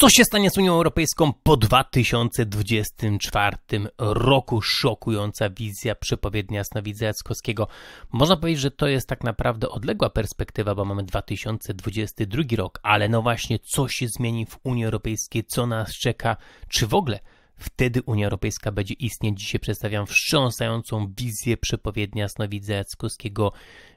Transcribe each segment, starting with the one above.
Co się stanie z Unią Europejską po 2024 roku? Szokująca wizja, przepowiednia Jasnowidza Jackowskiego. Można powiedzieć, że to jest tak naprawdę odległa perspektywa, bo mamy 2022 rok, ale no właśnie, co się zmieni w Unii Europejskiej, co nas czeka, czy w ogóle Wtedy Unia Europejska będzie istnieć. Dzisiaj przedstawiam wstrząsającą wizję przepowiednia Snowidza Jackowskiego.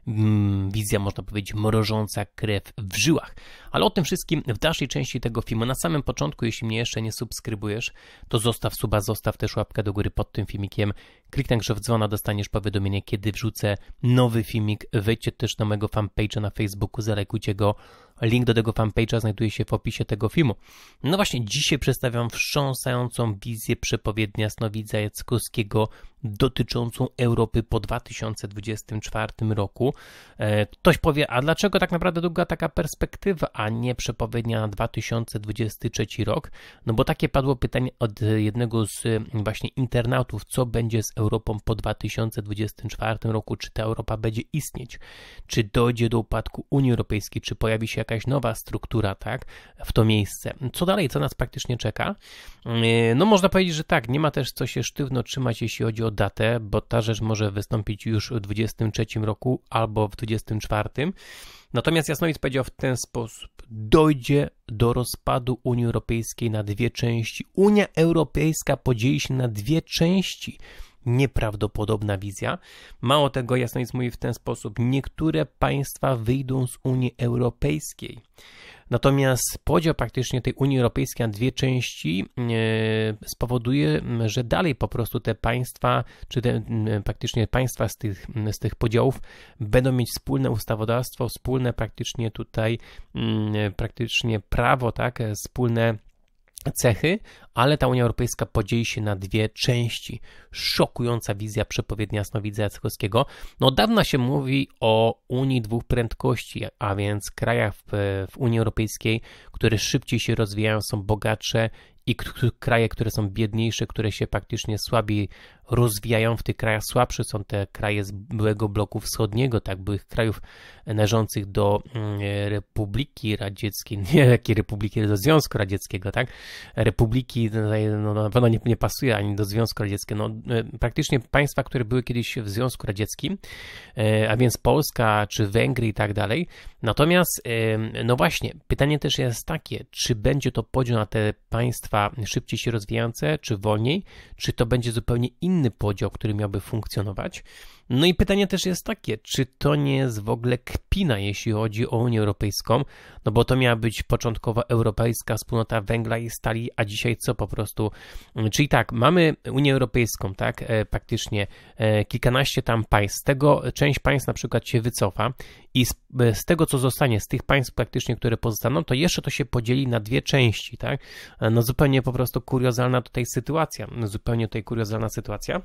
Mm, wizja, można powiedzieć, mrożąca krew w żyłach. Ale o tym wszystkim w dalszej części tego filmu. Na samym początku, jeśli mnie jeszcze nie subskrybujesz, to zostaw suba, zostaw też łapkę do góry pod tym filmikiem. Kliknij grze w dzwona, dostaniesz powiadomienie, kiedy wrzucę nowy filmik. Wejdźcie też na mojego fanpage'a na Facebooku, zalekujcie go. Link do tego fanpage'a znajduje się w opisie tego filmu. No właśnie, dzisiaj przedstawiam wstrząsającą wizję przepowiednia Snowidza Jackowskiego dotyczącą Europy po 2024 roku. E, ktoś powie, a dlaczego tak naprawdę długa taka perspektywa, a nie przepowiednia na 2023 rok? No bo takie padło pytanie od jednego z e, właśnie internautów, co będzie z Europą po 2024 roku, czy ta Europa będzie istnieć, czy dojdzie do upadku Unii Europejskiej, czy pojawi się jakaś nowa struktura, tak, w to miejsce. Co dalej, co nas praktycznie czeka? E, no można powiedzieć, że tak, nie ma też co się sztywno trzymać, jeśli chodzi o datę, bo ta rzecz może wystąpić już w 2023 roku albo w 2024. Natomiast Jasnowicz powiedział w ten sposób: dojdzie do rozpadu Unii Europejskiej na dwie części. Unia Europejska podzieli się na dwie części. Nieprawdopodobna wizja. Mało tego, Jasnowic mówi w ten sposób: niektóre państwa wyjdą z Unii Europejskiej. Natomiast podział praktycznie tej Unii Europejskiej na dwie części e, spowoduje, że dalej po prostu te państwa, czy te, praktycznie państwa z tych, z tych podziałów będą mieć wspólne ustawodawstwo, wspólne praktycznie tutaj, praktycznie prawo, tak, e, wspólne cechy, ale ta Unia Europejska podzieli się na dwie części. Szokująca wizja przepowiedni jasnowidza Jackowskiego. No od dawna się mówi o Unii dwóch prędkości, a więc krajach w, w Unii Europejskiej, które szybciej się rozwijają, są bogatsze i kraje, które są biedniejsze, które się praktycznie słabiej rozwijają, w tych krajach słabsze są te kraje z byłego bloku wschodniego, tak, byłych krajów należących do mm, Republiki Radzieckiej, nie jakiej Republiki, do Związku Radzieckiego, tak, Republiki jeden na jeden no, na pewno nie, nie pasuje ani do Związku Radzieckiego. No, e, praktycznie państwa, które były kiedyś w Związku Radzieckim, e, a więc Polska czy Węgry i tak dalej, Natomiast, no właśnie, pytanie też jest takie, czy będzie to podział na te państwa szybciej się rozwijające, czy wolniej, czy to będzie zupełnie inny podział, który miałby funkcjonować. No i pytanie też jest takie, czy to nie jest w ogóle kpina, jeśli chodzi o Unię Europejską, no bo to miała być początkowa europejska wspólnota węgla i stali, a dzisiaj co po prostu, czyli tak, mamy Unię Europejską, tak, praktycznie e, e, kilkanaście tam państw, z tego część państw na przykład się wycofa i z, e, z tego co zostanie z tych państw praktycznie, które pozostaną, to jeszcze to się podzieli na dwie części, tak? No zupełnie po prostu kuriozalna tutaj sytuacja, no zupełnie tutaj kuriozalna sytuacja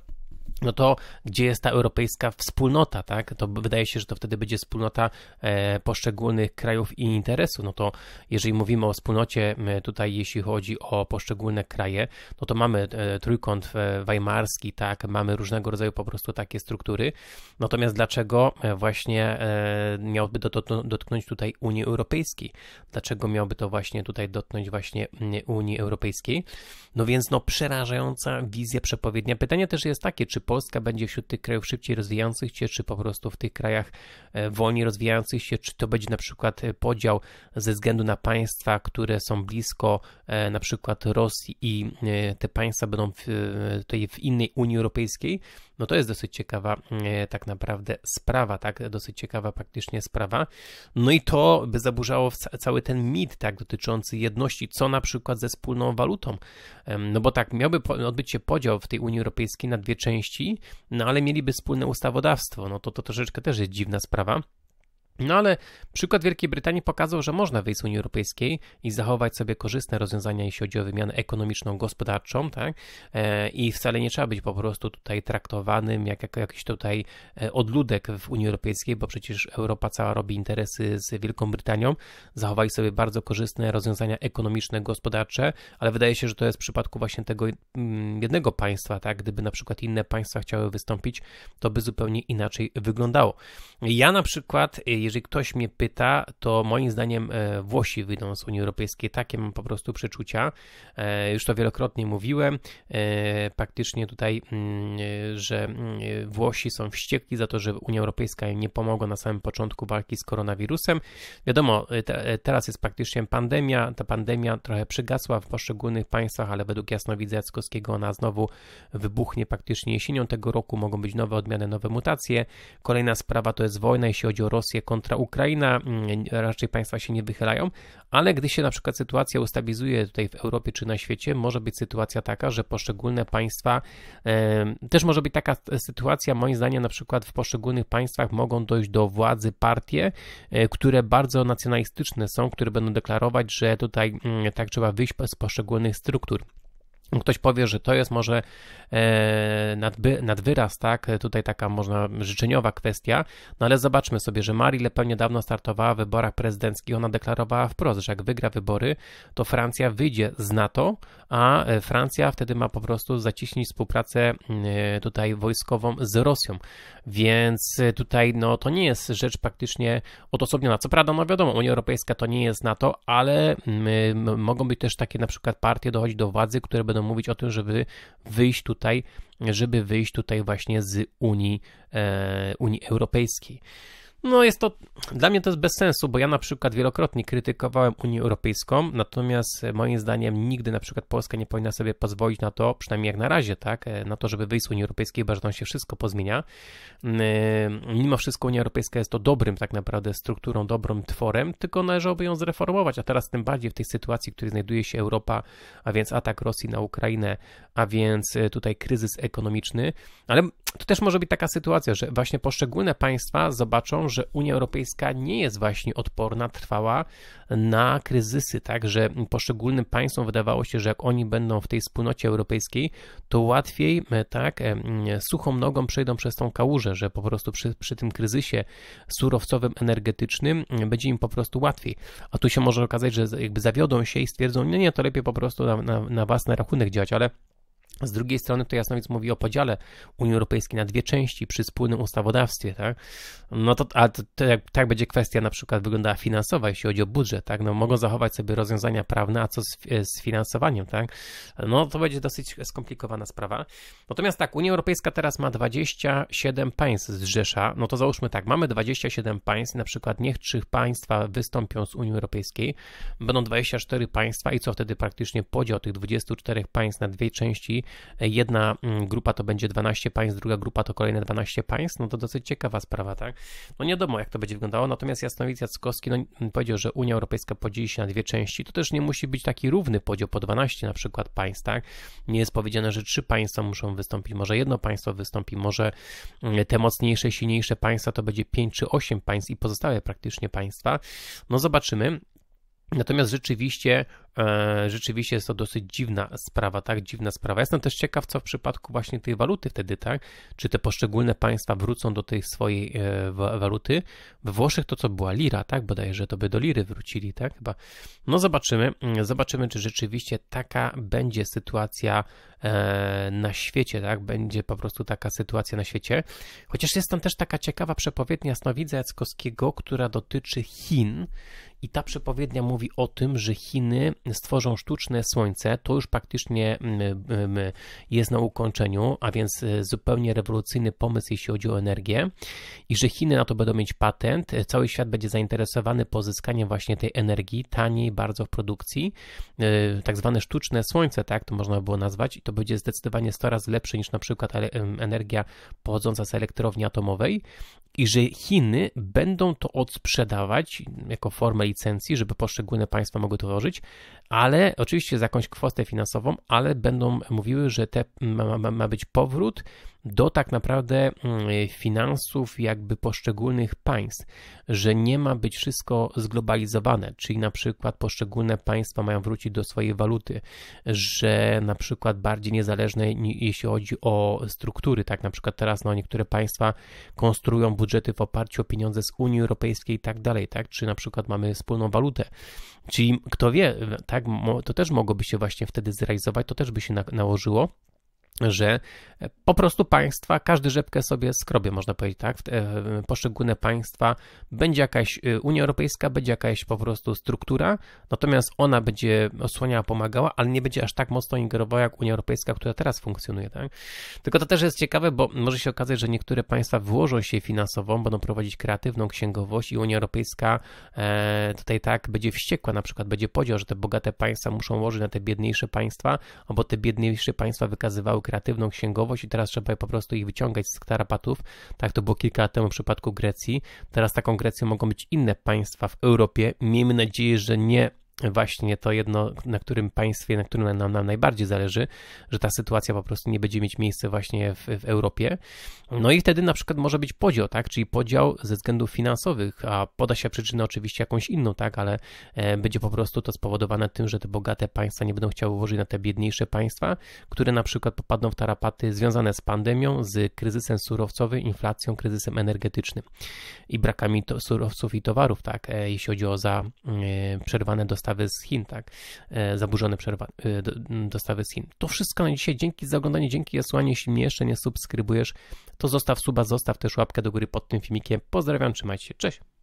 no to gdzie jest ta europejska wspólnota, tak? To wydaje się, że to wtedy będzie wspólnota e, poszczególnych krajów i interesów. No to jeżeli mówimy o wspólnocie tutaj, jeśli chodzi o poszczególne kraje, no to mamy e, trójkąt e, weimarski, tak? Mamy różnego rodzaju po prostu takie struktury. Natomiast dlaczego właśnie miałby to dotknąć tutaj Unii Europejskiej? Dlaczego miałby to właśnie tutaj dotknąć właśnie Unii Europejskiej? No więc no przerażająca wizja przepowiednia. Pytanie też jest takie, czy Polska będzie wśród tych krajów szybciej rozwijających się, czy po prostu w tych krajach e, wolniej rozwijających się, czy to będzie na przykład e, podział ze względu na państwa, które są blisko e, na przykład Rosji i te państwa będą w, tutaj w innej Unii Europejskiej, no to jest dosyć ciekawa e, tak naprawdę sprawa, tak? Dosyć ciekawa praktycznie sprawa. No i to by zaburzało cały ten mit, tak? Dotyczący jedności, co na przykład ze wspólną walutą. No bo tak, miałby odbyć się podział w tej Unii Europejskiej na dwie części, no ale mieliby wspólne ustawodawstwo. No to to troszeczkę też jest dziwna sprawa. No ale przykład Wielkiej Brytanii pokazał, że można wyjść z Unii Europejskiej i zachować sobie korzystne rozwiązania, jeśli chodzi o wymianę ekonomiczną, gospodarczą, tak? E, I wcale nie trzeba być po prostu tutaj traktowanym jak, jak jakiś tutaj e, odludek w Unii Europejskiej, bo przecież Europa cała robi interesy z Wielką Brytanią. Zachowali sobie bardzo korzystne rozwiązania ekonomiczne, gospodarcze, ale wydaje się, że to jest w przypadku właśnie tego mm, jednego państwa, tak? Gdyby na przykład inne państwa chciały wystąpić, to by zupełnie inaczej wyglądało. Ja na przykład jeżeli ktoś mnie pyta, to moim zdaniem e, Włosi wyjdą z Unii Europejskiej. Takie mam po prostu przeczucia. E, już to wielokrotnie mówiłem. Praktycznie e, tutaj, mm, że mm, Włosi są wściekli za to, że Unia Europejska im nie pomogła na samym początku walki z koronawirusem. Wiadomo, teraz jest praktycznie pandemia. Ta pandemia trochę przygasła w poszczególnych państwach, ale według jasnowidza Jackowskiego ona znowu wybuchnie praktycznie jesienią tego roku. Mogą być nowe odmiany, nowe mutacje. Kolejna sprawa to jest wojna, jeśli chodzi o Rosję kontra Ukraina, mm, raczej państwa się nie wychylają, ale gdy się na przykład sytuacja ustabilizuje tutaj w Europie czy na świecie, może być sytuacja taka, że poszczególne państwa, też może być taka sytuacja, moim zdaniem, na przykład w poszczególnych państwach mogą dojść do władzy partie, e, które bardzo nacjonalistyczne są, które będą deklarować, że tutaj mm, tak trzeba wyjść z poszczególnych struktur. Ktoś powie, że to jest może e, nadby, nadwyraz, tak? Tutaj taka można życzeniowa kwestia, no ale zobaczmy sobie, że Marie Le Pen niedawno startowała w wyborach prezydenckich. Ona deklarowała wprost, że jak wygra wybory, to Francja wyjdzie z NATO, a e, Francja wtedy ma po prostu zaciśnić współpracę e, tutaj wojskową z Rosją. Więc tutaj, no to nie jest rzecz praktycznie odosobniona. Co prawda, no wiadomo, Unia Europejska to nie jest NATO, ale mogą być też takie na przykład partie dochodzić do władzy, które będą będą mówić o tym, żeby wyjść tutaj, żeby wyjść tutaj właśnie z Unii, e, Unii Europejskiej. No jest to, dla mnie to jest bez sensu, bo ja na przykład wielokrotnie krytykowałem Unię Europejską, natomiast e, moim zdaniem nigdy na przykład Polska nie powinna sobie pozwolić na to, przynajmniej jak na razie, tak, e, na to, żeby wyjść z Unii Europejskiej, bo że tam się wszystko pozmienia. Mm, e, mimo wszystko Unia Europejska jest to dobrym tak naprawdę strukturą, dobrym tworem, tylko należałoby ją zreformować, a teraz tym bardziej w tej sytuacji, w której znajduje się Europa, a więc atak Rosji na Ukrainę, a więc tutaj kryzys ekonomiczny, ale to też może być taka sytuacja, że właśnie poszczególne państwa zobaczą, że Unia Europejska nie jest właśnie odporna, trwała na kryzysy, tak, że poszczególnym państwom wydawało się, że jak oni będą w tej wspólnocie europejskiej, to łatwiej, e, tak, e, suchą nogą przejdą przez tą kałużę, że po prostu przy, przy tym kryzysie surowcowym, energetycznym będzie im po prostu łatwiej. A tu się może okazać, że jakby zawiodą się i stwierdzą, nie, nie, to lepiej po prostu na, na, na własny rachunek działać, ale z drugiej strony to Jasnowic mówi o podziale Unii Europejskiej na dwie części przy wspólnym ustawodawstwie, tak? No to, a to, to jak, tak będzie kwestia na przykład wyglądała finansowa, jeśli chodzi o budżet, tak? No mogą zachować sobie rozwiązania prawne, a co z, e, z finansowaniem, tak? No to będzie dosyć skomplikowana sprawa. Natomiast tak, Unia Europejska teraz ma 27 państw z Rzesza, no to załóżmy tak, mamy 27 państw, na przykład niech trzy państwa wystąpią z Unii Europejskiej, będą 24 państwa i co wtedy praktycznie podział tych 24 państw na dwie części jedna mm, grupa to będzie 12 państw, druga grupa to kolejne 12 państw, no to dosyć ciekawa sprawa, tak? No nie wiadomo, jak to będzie wyglądało, natomiast Jasnowic Jackowski no, mm, powiedział, że Unia Europejska podzieli się na dwie części, to też nie musi być taki równy podział po 12 na przykład państw, tak? Nie jest powiedziane, że trzy państwa muszą wystąpić, może jedno państwo wystąpi, może mm, te mocniejsze, silniejsze państwa to będzie 5 czy 8 państw i pozostałe praktycznie państwa. No zobaczymy. Natomiast rzeczywiście E, rzeczywiście jest to dosyć dziwna sprawa, tak? Dziwna sprawa. Jestem też ciekaw, co w przypadku właśnie tej waluty wtedy, tak? Czy te poszczególne państwa wrócą do tej swojej e, waluty? We Włoszech to co była lira, tak? że to by do liry wrócili, tak? Chyba. No zobaczymy, mm, zobaczymy, czy rzeczywiście taka będzie sytuacja e, na świecie, tak? Będzie po prostu taka sytuacja na świecie. Chociaż jest tam też taka ciekawa przepowiednia Snowidza Jackowskiego, która dotyczy Chin i ta przepowiednia mówi o tym, że Chiny stworzą sztuczne słońce, to już praktycznie mm, mm, mm, jest na ukończeniu, a więc e, zupełnie rewolucyjny pomysł, jeśli chodzi o energię, i że Chiny na to będą mieć patent, e, cały świat będzie zainteresowany pozyskaniem właśnie tej energii taniej bardzo w produkcji, e, tak zwane sztuczne słońce, tak to można było nazwać, i to będzie zdecydowanie 100 razy lepsze niż na przykład energia pochodząca z elektrowni atomowej, i że Chiny będą to odsprzedawać jako formę licencji, żeby poszczególne państwa mogły to włożyć, ale oczywiście za jakąś kwotę finansową, ale będą mówiły, że te ma, ma, ma być powrót do tak naprawdę mm, finansów jakby poszczególnych państw, że nie ma być wszystko zglobalizowane, czyli na przykład poszczególne państwa mają wrócić do swojej waluty, że na przykład bardziej niezależne jeśli chodzi o struktury, tak na przykład teraz no niektóre państwa konstruują budżety w oparciu o pieniądze z Unii Europejskiej i tak dalej, tak? Czy na przykład mamy wspólną walutę. Czyli kto wie, tak, to też mogłoby się właśnie wtedy zrealizować, to też by się na, nałożyło że po prostu państwa, każdy rzepkę sobie skrobie, można powiedzieć, tak? E, poszczególne państwa, będzie jakaś e, Unia Europejska, będzie jakaś po prostu struktura, natomiast ona będzie osłaniała, pomagała, ale nie będzie aż tak mocno ingerowała jak Unia Europejska, która teraz funkcjonuje, tak? Tylko to też jest ciekawe, bo może się okazać, że niektóre państwa włożą się finansowo, będą prowadzić kreatywną księgowość i Unia Europejska e, tutaj tak będzie wściekła, na przykład będzie podział, że te bogate państwa muszą łożyć na te biedniejsze państwa, albo te biedniejsze państwa wykazywały kreatywną księgowość, i teraz trzeba po prostu ich wyciągać z tarapatów. Tak to było kilka lat temu w przypadku Grecji. Teraz taką Grecją mogą być inne państwa w Europie. Miejmy nadzieję, że nie właśnie to jedno, na którym państwie, na którym nam, nam najbardziej zależy, że ta sytuacja po prostu nie będzie mieć miejsca właśnie w, w, Europie. No i wtedy na przykład może być podział, tak, czyli podział ze względów finansowych, a poda się przyczynę oczywiście jakąś inną, tak, ale e, będzie po prostu to spowodowane tym, że te bogate państwa nie będą chciały włożyć na te biedniejsze państwa, które na przykład popadną w tarapaty związane z pandemią, z kryzysem surowcowym, inflacją, kryzysem energetycznym i brakami to, surowców i towarów, tak, e, jeśli chodzi o za e, przerwane dostawy dostawy z Chin, tak? E, zaburzone przerwa, e, dostawy z Chin. To wszystko na dzisiaj. Dzięki za oglądanie, dzięki za słuchanie. Jeśli mnie jeszcze nie subskrybujesz, to zostaw suba, zostaw też łapkę do góry pod tym filmikiem. Pozdrawiam, trzymajcie się, cześć!